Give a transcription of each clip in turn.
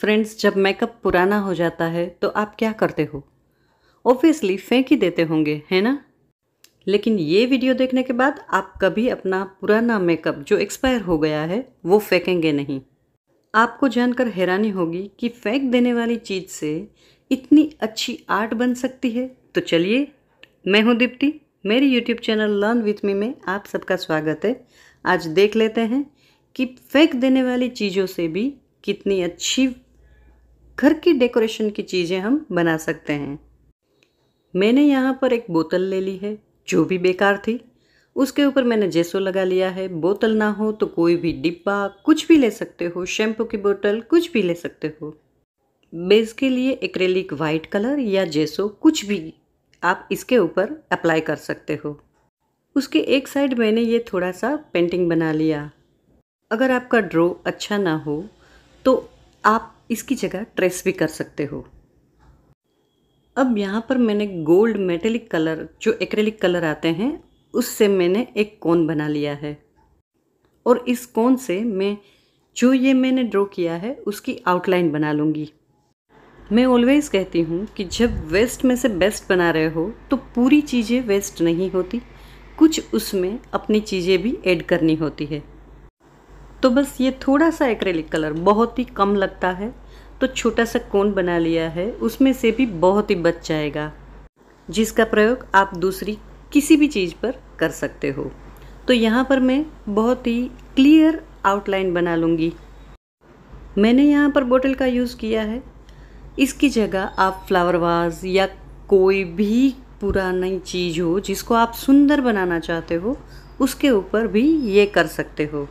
friends जब makeup पुराना हो जाता है तो आप क्या करते हो ऑब्वियसली फेंक ही देते होंगे है ना लेकिन ये वीडियो देखने के बाद आप कभी अपना पुराना मेकअप जो एक्सपायर हो गया है वो फेंकेंगे नहीं आपको जानकर हैरानी होगी कि फेंक देने वाली चीज़ से इतनी अच्छी आर्ट बन सकती है तो चलिए मैं हूँ दीप्ति मेरी YouTube channel learn with me में आप सबका स्वागत है आज देख लेते हैं कि फेंक देने वाली चीज़ों से भी कितनी अच्छी घर की डेकोरेशन की चीज़ें हम बना सकते हैं मैंने यहाँ पर एक बोतल ले ली है जो भी बेकार थी उसके ऊपर मैंने जेसो लगा लिया है बोतल ना हो तो कोई भी डिब्बा कुछ भी ले सकते हो शैम्पू की बोतल कुछ भी ले सकते हो बेस के लिए एक्रेलिक वाइट कलर या जेसो कुछ भी आप इसके ऊपर अप्लाई कर सकते हो उसके एक साइड मैंने ये थोड़ा सा पेंटिंग बना लिया अगर आपका ड्रॉ अच्छा ना हो तो आप इसकी जगह ट्रेस भी कर सकते हो अब यहाँ पर मैंने गोल्ड मेटेलिक कलर जो एक्रेलिक कलर आते हैं उससे मैंने एक कोन बना लिया है और इस कोन से मैं जो ये मैंने ड्रॉ किया है उसकी आउटलाइन बना लूँगी मैं ऑलवेज़ कहती हूँ कि जब वेस्ट में से बेस्ट बना रहे हो तो पूरी चीज़ें वेस्ट नहीं होती कुछ उसमें अपनी चीज़ें भी ऐड करनी होती है तो बस ये थोड़ा सा एक्रेलिक कलर बहुत ही कम लगता है तो छोटा सा कोन बना लिया है उसमें से भी बहुत ही बच जाएगा जिसका प्रयोग आप दूसरी किसी भी चीज़ पर कर सकते हो तो यहाँ पर मैं बहुत ही क्लियर आउटलाइन बना लूँगी मैंने यहाँ पर बोतल का यूज़ किया है इसकी जगह आप फ्लावर वाज या कोई भी पुरानी चीज़ हो जिसको आप सुंदर बनाना चाहते हो उसके ऊपर भी ये कर सकते हो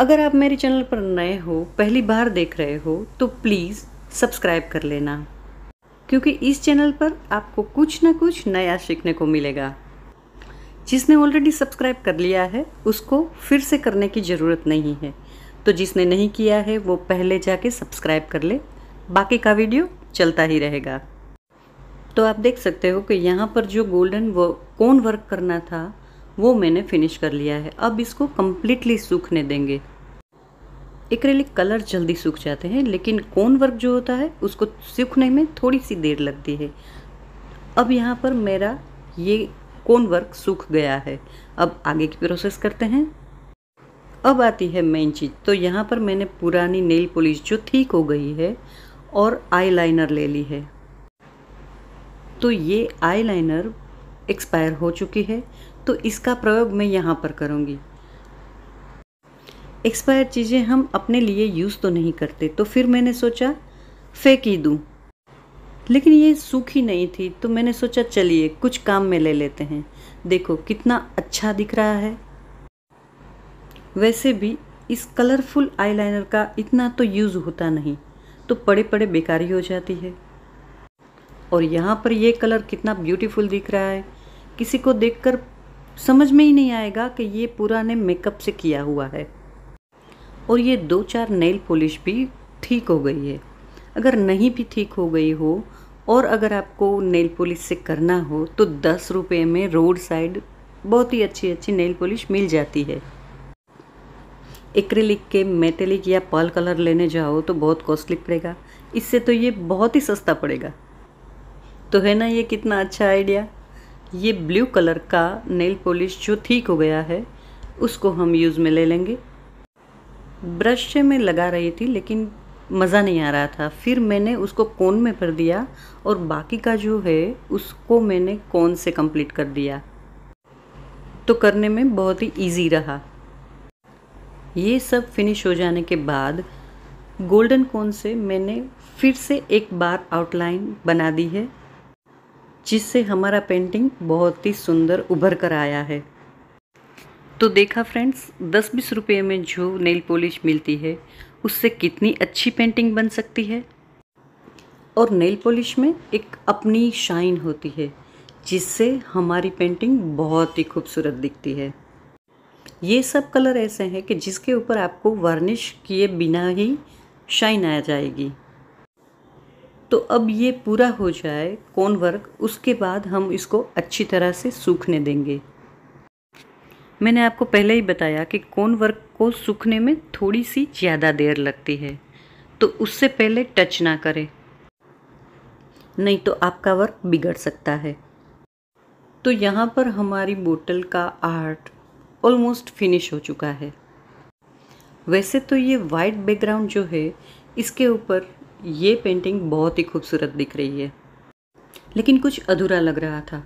अगर आप मेरे चैनल पर नए हो पहली बार देख रहे हो तो प्लीज़ सब्सक्राइब कर लेना क्योंकि इस चैनल पर आपको कुछ ना कुछ नया सीखने को मिलेगा जिसने ऑलरेडी सब्सक्राइब कर लिया है उसको फिर से करने की ज़रूरत नहीं है तो जिसने नहीं किया है वो पहले जाके सब्सक्राइब कर ले बाकी का वीडियो चलता ही रहेगा तो आप देख सकते हो कि यहाँ पर जो गोल्डन वो कौन वर्क करना था वो मैंने फिनिश कर लिया है अब इसको कम्प्लीटली सूखने देंगे एक्रेलिक कलर जल्दी सूख जाते हैं लेकिन कोन वर्क जो होता है उसको सूखने में थोड़ी सी देर लगती है अब यहाँ पर मेरा ये कोन वर्क सूख गया है अब आगे की प्रोसेस करते हैं अब आती है मेन चीज़ तो यहाँ पर मैंने पुरानी नेल पॉलिश जो ठीक हो गई है और आईलाइनर ले ली है तो ये आईलाइनर एक्सपायर हो चुकी है तो इसका प्रयोग मैं यहाँ पर करूँगी एक्सपायर चीज़ें हम अपने लिए यूज़ तो नहीं करते तो फिर मैंने सोचा फेंक ही दूँ लेकिन ये सूखी नहीं थी तो मैंने सोचा चलिए कुछ काम में ले लेते हैं देखो कितना अच्छा दिख रहा है वैसे भी इस कलरफुल आईलाइनर का इतना तो यूज़ होता नहीं तो पड़े पड़े बेकारी हो जाती है और यहाँ पर ये कलर कितना ब्यूटीफुल दिख रहा है किसी को देखकर समझ में ही नहीं आएगा कि ये पुराने मेकअप से किया हुआ है और ये दो चार नेल पॉलिश भी ठीक हो गई है अगर नहीं भी ठीक हो गई हो और अगर आपको नेल पॉलिश से करना हो तो दस रुपये में रोड साइड बहुत ही अच्छी अच्छी नेल पॉलिश मिल जाती है एक्रेलिक के मेटेलिक या पर्ल कलर लेने जाओ तो बहुत कॉस्टली पड़ेगा इससे तो ये बहुत ही सस्ता पड़ेगा तो है ना ये कितना अच्छा आइडिया ये ब्लू कलर का नेल पॉलिश जो ठीक हो गया है उसको हम यूज़ में ले लेंगे ब्रश से मैं लगा रही थी लेकिन मज़ा नहीं आ रहा था फिर मैंने उसको कोन में भर दिया और बाकी का जो है उसको मैंने कोन से कंप्लीट कर दिया तो करने में बहुत ही इजी रहा ये सब फिनिश हो जाने के बाद गोल्डन कोन से मैंने फिर से एक बार आउटलाइन बना दी है जिससे हमारा पेंटिंग बहुत ही सुंदर उभर कर आया है तो देखा फ्रेंड्स दस बीस रुपये में जो नेल पॉलिश मिलती है उससे कितनी अच्छी पेंटिंग बन सकती है और नेल पॉलिश में एक अपनी शाइन होती है जिससे हमारी पेंटिंग बहुत ही खूबसूरत दिखती है ये सब कलर ऐसे हैं कि जिसके ऊपर आपको वार्निश किए बिना ही शाइन आ जाएगी तो अब ये पूरा हो जाए कौन वर्क उसके बाद हम इसको अच्छी तरह से सूखने देंगे मैंने आपको पहले ही बताया कि कौन वर्क को सूखने में थोड़ी सी ज़्यादा देर लगती है तो उससे पहले टच ना करें नहीं तो आपका वर्क बिगड़ सकता है तो यहाँ पर हमारी बोतल का आर्ट ऑलमोस्ट फिनिश हो चुका है वैसे तो ये वाइट बैकग्राउंड जो है इसके ऊपर ये पेंटिंग बहुत ही खूबसूरत दिख रही है लेकिन कुछ अधूरा लग रहा था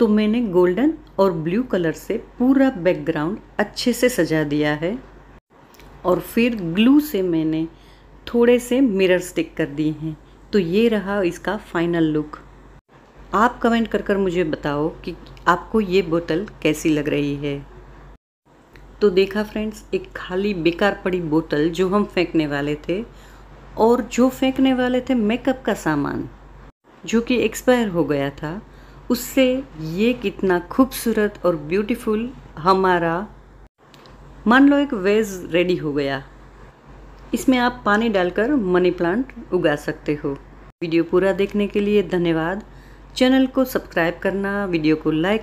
तो मैंने गोल्डन और ब्लू कलर से पूरा बैकग्राउंड अच्छे से सजा दिया है और फिर ग्लू से मैंने थोड़े से मिरर स्टिक कर दिए हैं तो ये रहा इसका फाइनल लुक आप कमेंट कर कर मुझे बताओ कि आपको ये बोतल कैसी लग रही है तो देखा फ्रेंड्स एक खाली बेकार पड़ी बोतल जो हम फेंकने वाले थे और जो फेंकने वाले थे मेकअप का सामान जो कि एक्सपायर हो गया था उससे ये कितना खूबसूरत और ब्यूटीफुल हमारा मान लो एक वेज रेडी हो गया इसमें आप पानी डालकर मनी प्लांट उगा सकते हो वीडियो पूरा देखने के लिए धन्यवाद चैनल को सब्सक्राइब करना वीडियो को लाइक